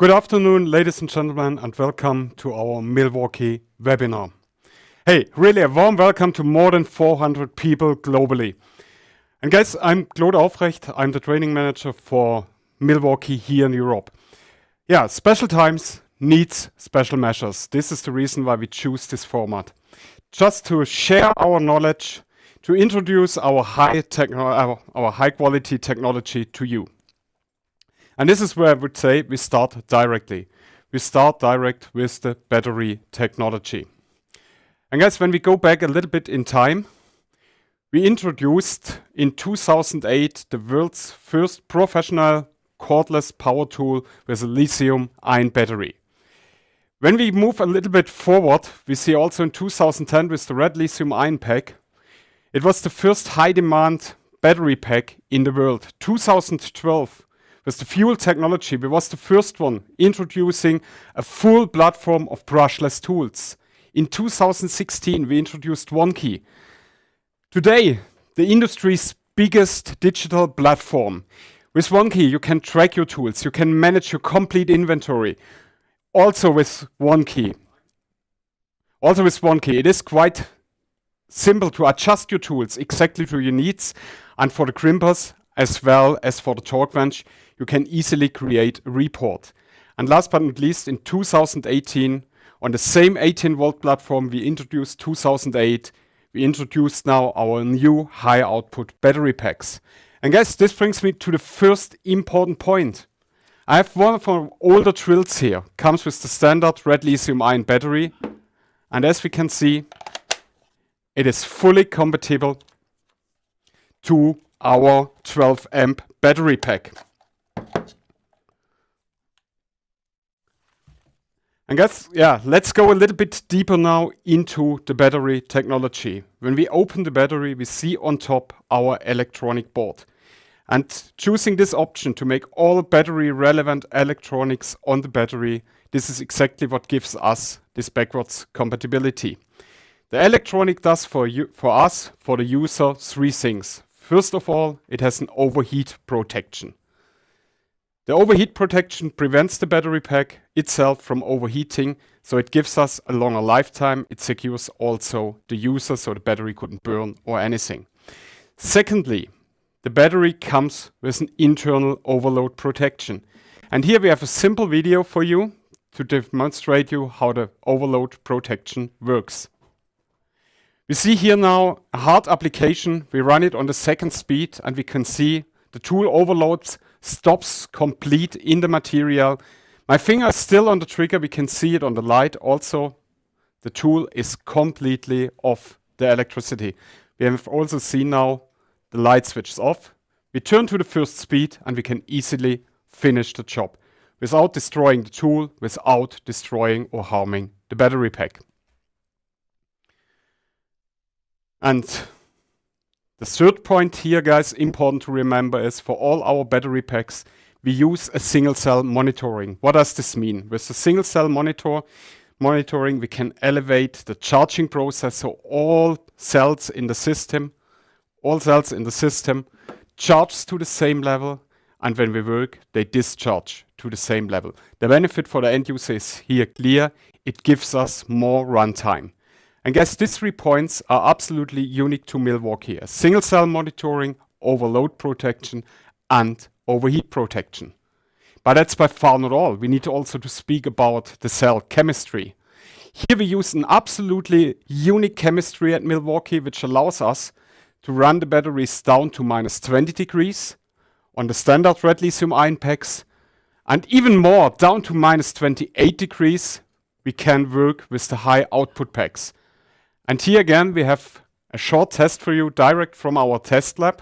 Good afternoon, ladies and gentlemen, and welcome to our Milwaukee webinar. Hey, really a warm welcome to more than 400 people globally. And guys, I'm Claude Aufrecht. I'm the training manager for Milwaukee here in Europe. Yeah, special times needs special measures. This is the reason why we choose this format. Just to share our knowledge, to introduce our high, our, our high quality technology to you. And this is where I would say we start directly. We start direct with the battery technology. And guys, when we go back a little bit in time, we introduced in 2008 the world's first professional cordless power tool with a lithium ion battery. When we move a little bit forward, we see also in 2010 with the red lithium ion pack, it was the first high demand battery pack in the world. 2012, with the fuel technology, we was the first one introducing a full platform of brushless tools. In 2016, we introduced OneKey. Today, the industry's biggest digital platform. With OneKey, you can track your tools, you can manage your complete inventory. Also with OneKey. Also with OneKey, it is quite simple to adjust your tools exactly to your needs and for the crimpers as well as for the torque wrench, you can easily create a report. And last but not least, in 2018, on the same 18 volt platform we introduced 2008, we introduced now our new high output battery packs. And guys, this brings me to the first important point. I have one of our older drills here, comes with the standard red lithium ion battery. And as we can see, it is fully compatible to our 12 amp battery pack. I guess, yeah, let's go a little bit deeper now into the battery technology. When we open the battery, we see on top our electronic board. And choosing this option to make all battery relevant electronics on the battery, this is exactly what gives us this backwards compatibility. The electronic does for, you, for us, for the user, three things. First of all, it has an overheat protection. The overheat protection prevents the battery pack itself from overheating, so it gives us a longer lifetime. It secures also the user, so the battery couldn't burn or anything. Secondly, the battery comes with an internal overload protection. And here we have a simple video for you to demonstrate you how the overload protection works. We see here now a hard application. We run it on the second speed and we can see the tool overloads stops complete in the material. My finger is still on the trigger. We can see it on the light also. The tool is completely off the electricity. We have also seen now the light switches off. We turn to the first speed and we can easily finish the job without destroying the tool, without destroying or harming the battery pack. And the third point here, guys, important to remember is for all our battery packs, we use a single cell monitoring. What does this mean? With the single cell monitor, monitoring, we can elevate the charging process. So all cells in the system, all cells in the system charge to the same level. And when we work, they discharge to the same level. The benefit for the end user is here clear. It gives us more runtime. And guess these three points are absolutely unique to Milwaukee. Single cell monitoring, overload protection, and overheat protection. But that's by far not all. We need also to speak about the cell chemistry. Here we use an absolutely unique chemistry at Milwaukee, which allows us to run the batteries down to minus 20 degrees on the standard red lithium ion packs, and even more, down to minus 28 degrees, we can work with the high output packs. And here again, we have a short test for you direct from our test lab.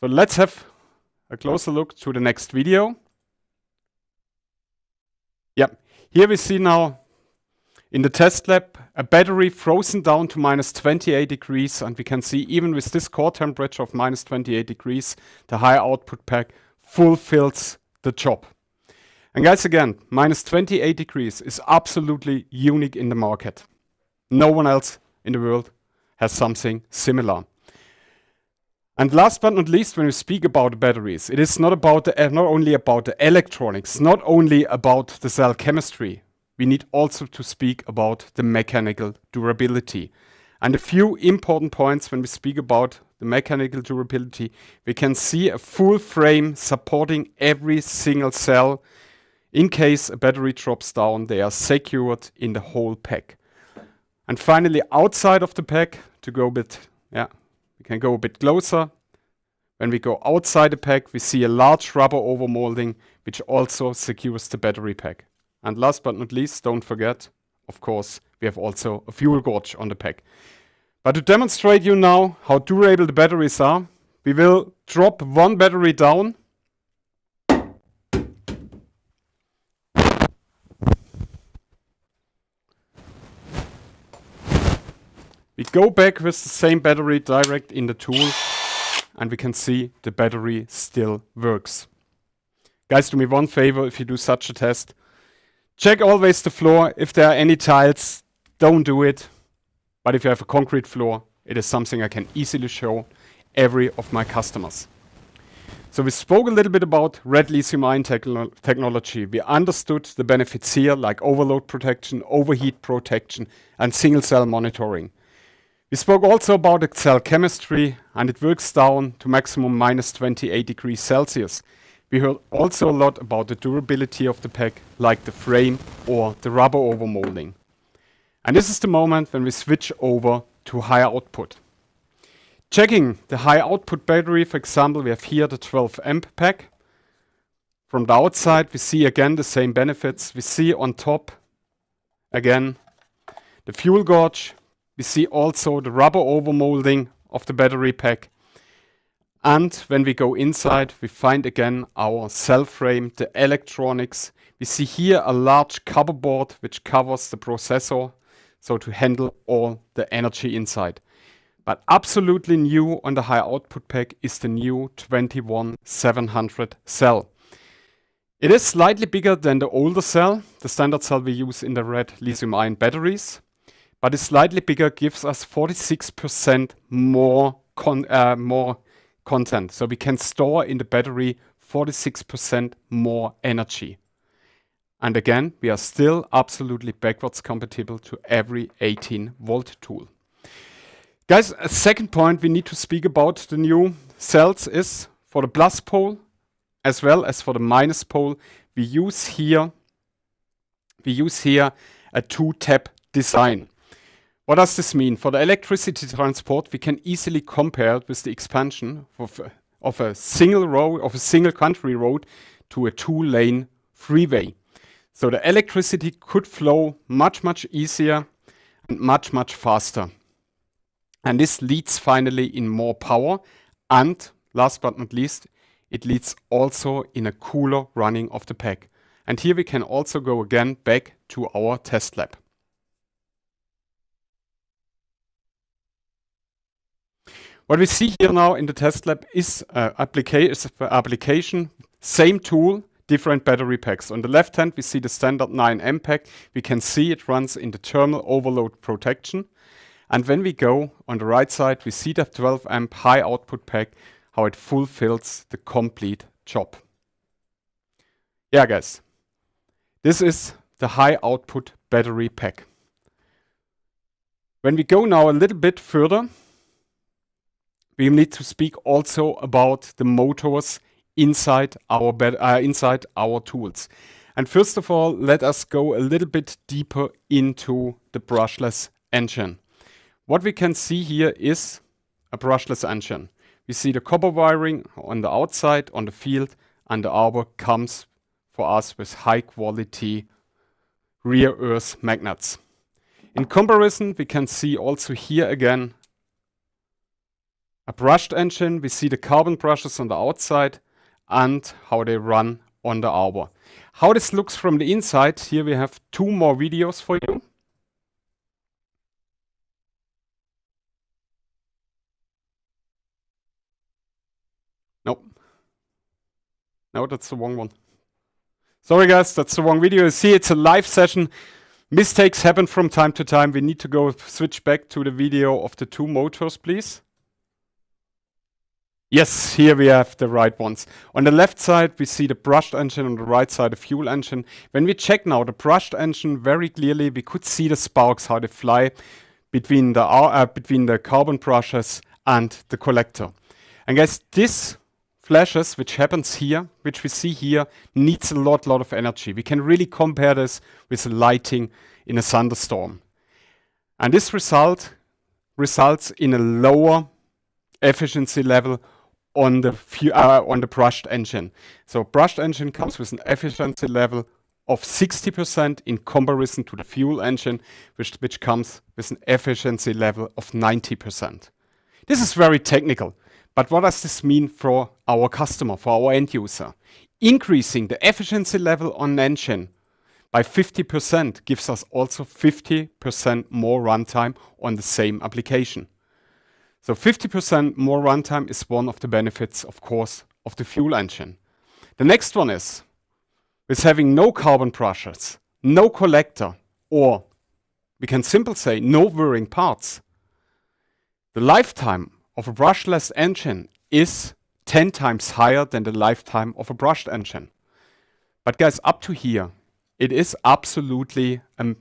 So let's have a closer look to the next video. Yep, here we see now in the test lab a battery frozen down to minus 28 degrees and we can see even with this core temperature of minus 28 degrees, the high output pack fulfills the job. And guys, again, minus 28 degrees is absolutely unique in the market. No one else in the world has something similar. And last but not least, when we speak about batteries, it is not about the, uh, not only about the electronics, not only about the cell chemistry. We need also to speak about the mechanical durability. And a few important points when we speak about the mechanical durability, we can see a full frame supporting every single cell. In case a battery drops down, they are secured in the whole pack. And finally, outside of the pack, to go a bit, yeah, we can go a bit closer. When we go outside the pack, we see a large rubber overmolding, which also secures the battery pack. And last but not least, don't forget, of course, we have also a fuel gauge on the pack. But to demonstrate you now how durable the batteries are, we will drop one battery down We go back with the same battery direct in the tool and we can see the battery still works. Guys, do me one favor if you do such a test. Check always the floor. If there are any tiles, don't do it. But if you have a concrete floor, it is something I can easily show every of my customers. So we spoke a little bit about red lithium-ion techno technology. We understood the benefits here, like overload protection, overheat protection, and single-cell monitoring. We spoke also about the cell chemistry, and it works down to maximum minus 28 degrees Celsius. We heard also a lot about the durability of the pack, like the frame or the rubber overmolding. And this is the moment when we switch over to higher output. Checking the high output battery, for example, we have here the 12 amp pack. From the outside, we see again the same benefits. We see on top, again, the fuel gauge, we see also the rubber overmolding of the battery pack. And when we go inside, we find again our cell frame, the electronics. We see here a large board which covers the processor, so to handle all the energy inside. But absolutely new on the high output pack is the new 21700 cell. It is slightly bigger than the older cell, the standard cell we use in the red lithium ion batteries, but it's slightly bigger, gives us 46% more con uh, more content. So we can store in the battery 46% more energy. And again, we are still absolutely backwards compatible to every 18 volt tool. Guys, a second point we need to speak about the new cells is for the plus pole as well as for the minus pole, we use here we use here a two-tap design. What does this mean? For the electricity transport, we can easily compare it with the expansion of, uh, of a single row of a single country road to a two-lane freeway. So the electricity could flow much, much easier and much, much faster. And this leads finally in more power and last but not least, it leads also in a cooler running of the pack. And here we can also go again back to our test lab. What we see here now in the test lab is, uh, applica is application, same tool, different battery packs. On the left hand, we see the standard 9M pack. We can see it runs in the thermal overload protection. And when we go on the right side, we see the 12 amp high output pack, how it fulfills the complete job. Yeah, guys, this is the high output battery pack. When we go now a little bit further, we need to speak also about the motors inside our uh, inside our tools. And first of all, let us go a little bit deeper into the brushless engine. What we can see here is a brushless engine. We see the copper wiring on the outside, on the field, and the arbor comes for us with high quality rear earth magnets. In comparison, we can see also here again a brushed engine. We see the carbon brushes on the outside and how they run on the arbor. How this looks from the inside, here we have two more videos for you. Nope. No, that's the wrong one. Sorry guys, that's the wrong video. You see, it's a live session. Mistakes happen from time to time. We need to go switch back to the video of the two motors, please. Yes, here we have the right ones. On the left side, we see the brushed engine, on the right side, the fuel engine. When we check now the brushed engine very clearly, we could see the sparks, how they fly between the, uh, between the carbon brushes and the collector. And guys, this flashes, which happens here, which we see here, needs a lot, lot of energy. We can really compare this with lighting in a thunderstorm. And this result results in a lower efficiency level on the uh, on the brushed engine. So brushed engine comes with an efficiency level of 60% in comparison to the fuel engine, which, which comes with an efficiency level of 90%. This is very technical, but what does this mean for our customer, for our end user? Increasing the efficiency level on an engine by 50% gives us also 50% more runtime on the same application. So 50% more runtime is one of the benefits, of course, of the fuel engine. The next one is with having no carbon brushes, no collector, or we can simply say no wearing parts. The lifetime of a brushless engine is 10 times higher than the lifetime of a brushed engine. But guys, up to here, it is absolutely a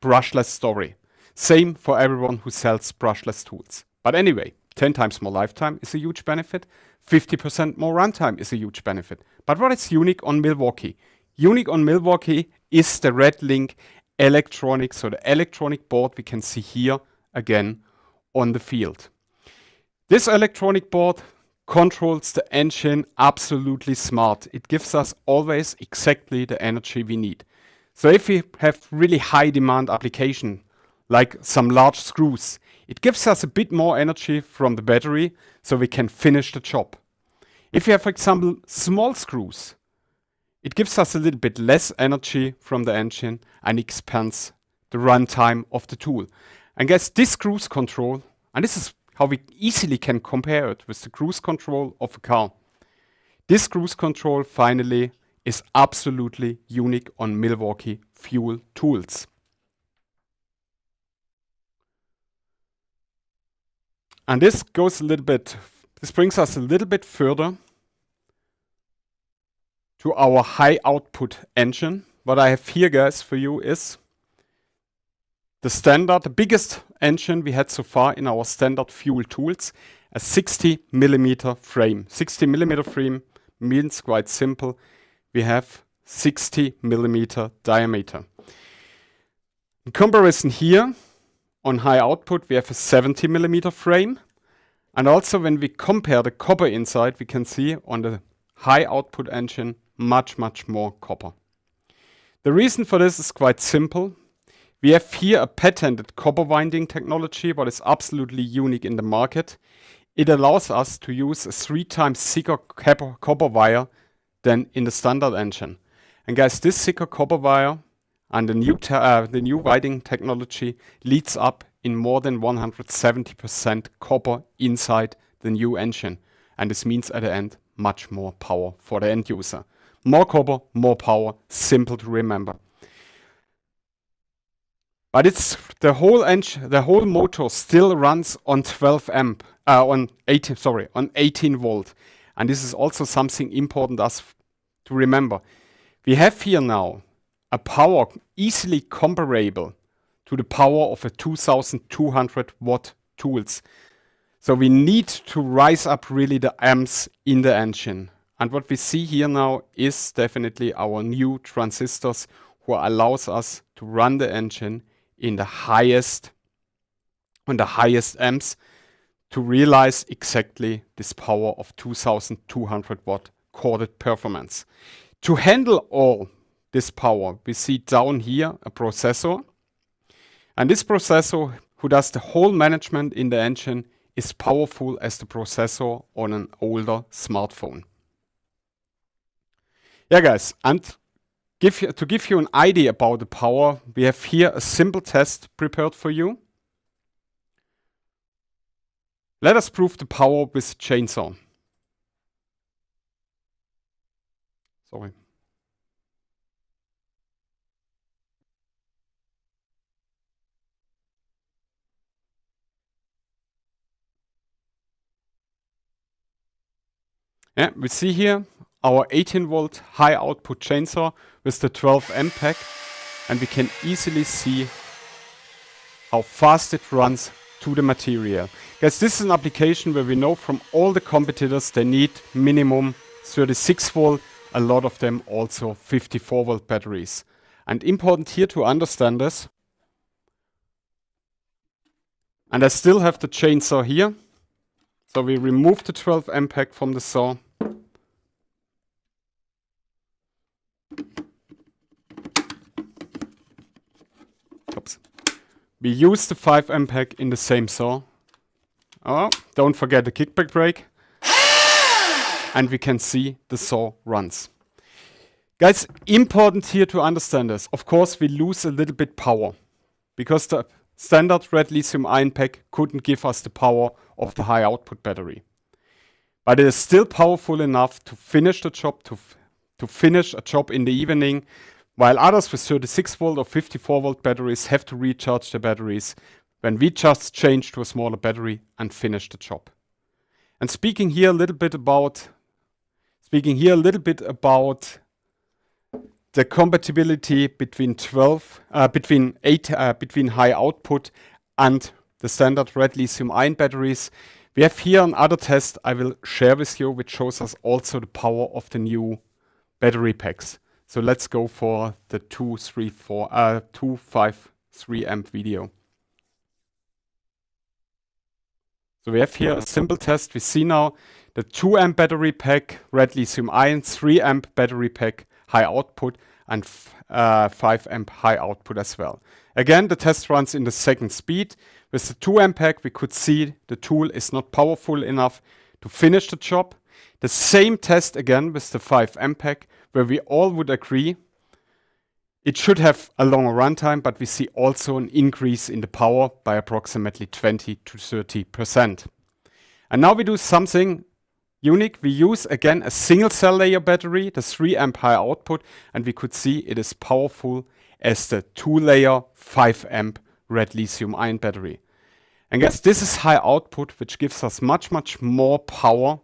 brushless story. Same for everyone who sells brushless tools. But anyway, 10 times more lifetime is a huge benefit. 50% more runtime is a huge benefit. But what is unique on Milwaukee? Unique on Milwaukee is the Redlink electronic, so the electronic board we can see here again on the field. This electronic board controls the engine absolutely smart. It gives us always exactly the energy we need. So if we have really high demand application, like some large screws, it gives us a bit more energy from the battery so we can finish the job. If you have, for example, small screws, it gives us a little bit less energy from the engine and expands the runtime of the tool. And guess this cruise control, and this is how we easily can compare it with the cruise control of a car. This cruise control finally is absolutely unique on Milwaukee Fuel Tools. And this goes a little bit, this brings us a little bit further to our high output engine. What I have here, guys, for you is the standard, the biggest engine we had so far in our standard fuel tools, a 60 millimeter frame. 60 millimeter frame means quite simple, we have 60 millimeter diameter. In comparison here, on high output, we have a 70 millimeter frame. And also when we compare the copper inside, we can see on the high output engine much, much more copper. The reason for this is quite simple. We have here a patented copper winding technology, what is absolutely unique in the market. It allows us to use a three times thicker copper wire than in the standard engine. And guys, this thicker copper wire and the new, uh, the new writing technology leads up in more than 170% copper inside the new engine. And this means at the end, much more power for the end user. More copper, more power, simple to remember. But it's the whole engine, the whole motor still runs on 12 amp, uh, on 18, sorry, on 18 volt. And this is also something important as to remember. We have here now a power easily comparable to the power of a 2200 watt tools. So we need to rise up really the amps in the engine. And what we see here now is definitely our new transistors who allows us to run the engine in the highest on the highest amps to realize exactly this power of 2200 watt corded performance. To handle all this power. We see down here a processor. And this processor who does the whole management in the engine is powerful as the processor on an older smartphone. Yeah, guys, and give you, to give you an idea about the power, we have here a simple test prepared for you. Let us prove the power with chainsaw. Sorry. Yeah, we see here our 18 volt high output chainsaw with the 12 amp pack and we can easily see how fast it runs to the material. Guys, this is an application where we know from all the competitors they need minimum 36 volt, a lot of them also 54 volt batteries. And important here to understand this. And I still have the chainsaw here. So we remove the 12 amp pack from the saw We use the 5 pack in the same saw. Oh, don't forget the kickback brake. and we can see the saw runs. Guys, important here to understand this. Of course, we lose a little bit power because the standard red lithium ion pack couldn't give us the power of the high output battery. But it is still powerful enough to finish the job, to, to finish a job in the evening while others with 36 volt or 54 volt batteries have to recharge their batteries when we just change to a smaller battery and finish the job. And speaking here a little bit about speaking here a little bit about the compatibility between 12 uh, between 8 uh, between high output and the standard red lithium ion batteries. We have here another test I will share with you which shows us also the power of the new battery packs. So let's go for the 234 uh 253 amp video. So we have here a simple test. We see now the 2 amp battery pack, red lithium ion, 3 amp battery pack, high output, and uh, 5 amp high output as well. Again, the test runs in the second speed. With the 2 amp pack, we could see the tool is not powerful enough to finish the job. The same test again with the 5 amp pack, where we all would agree it should have a longer runtime, but we see also an increase in the power by approximately 20 to 30%. And now we do something unique. We use again a single cell layer battery, the 3 amp high output, and we could see it is powerful as the two layer 5 amp red lithium ion battery. And yes, this is high output, which gives us much, much more power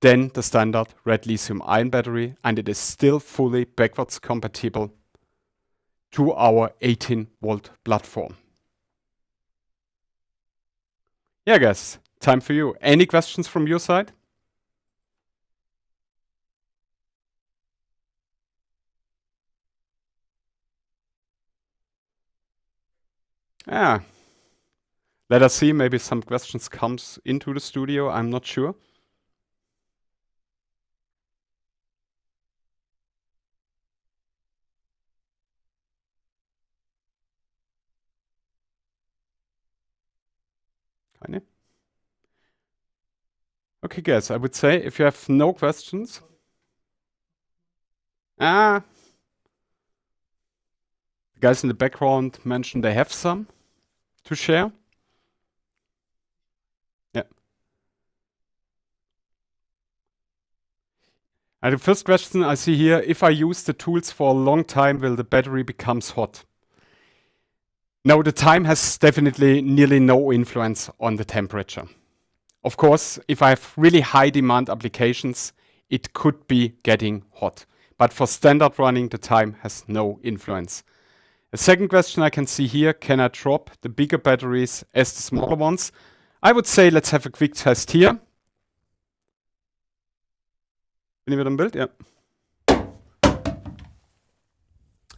than the standard red lithium-ion battery, and it is still fully backwards compatible to our 18-volt platform. Yeah, guys, time for you. Any questions from your side? Yeah. Let us see, maybe some questions comes into the studio, I'm not sure. Okay, guys, I would say if you have no questions. Ah. The guys in the background mentioned they have some to share. Yeah. And the first question I see here, if I use the tools for a long time, will the battery becomes hot? No, the time has definitely nearly no influence on the temperature. Of course, if I have really high demand applications, it could be getting hot. But for standard running, the time has no influence. The second question I can see here, can I drop the bigger batteries as the smaller ones? I would say let's have a quick test here. Bin ich wieder Yeah.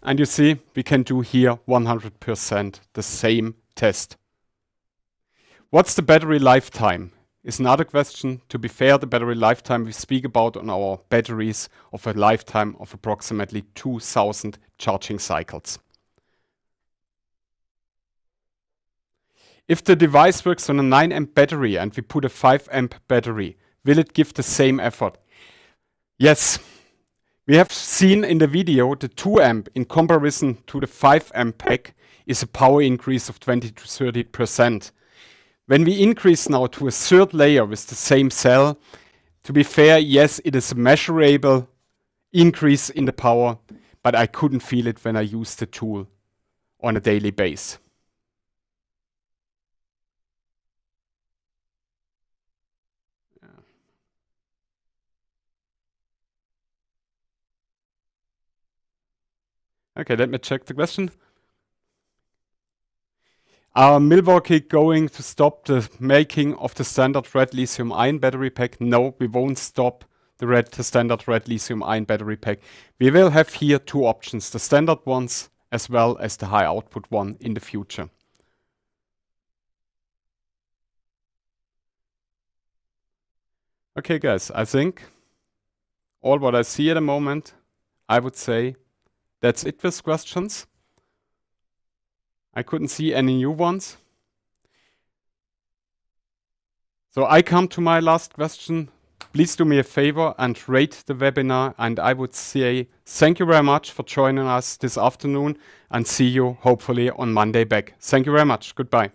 And you see, we can do here 100% the same test. What's the battery lifetime? is another question. To be fair, the battery lifetime we speak about on our batteries of a lifetime of approximately 2000 charging cycles. If the device works on a 9 amp battery and we put a 5 amp battery, will it give the same effort? Yes. We have seen in the video the 2 amp in comparison to the 5 amp pack is a power increase of 20 to 30 percent when we increase now to a third layer with the same cell, to be fair, yes, it is a measurable increase in the power, but I couldn't feel it when I used the tool on a daily basis. Okay, let me check the question. Are Milwaukee going to stop the making of the standard red lithium ion battery pack? No, we won't stop the red the standard red lithium ion battery pack. We will have here two options, the standard ones as well as the high output one in the future. Okay guys, I think all what I see at the moment, I would say that's it with questions. I couldn't see any new ones. So I come to my last question. Please do me a favor and rate the webinar. And I would say thank you very much for joining us this afternoon and see you hopefully on Monday back. Thank you very much. Goodbye.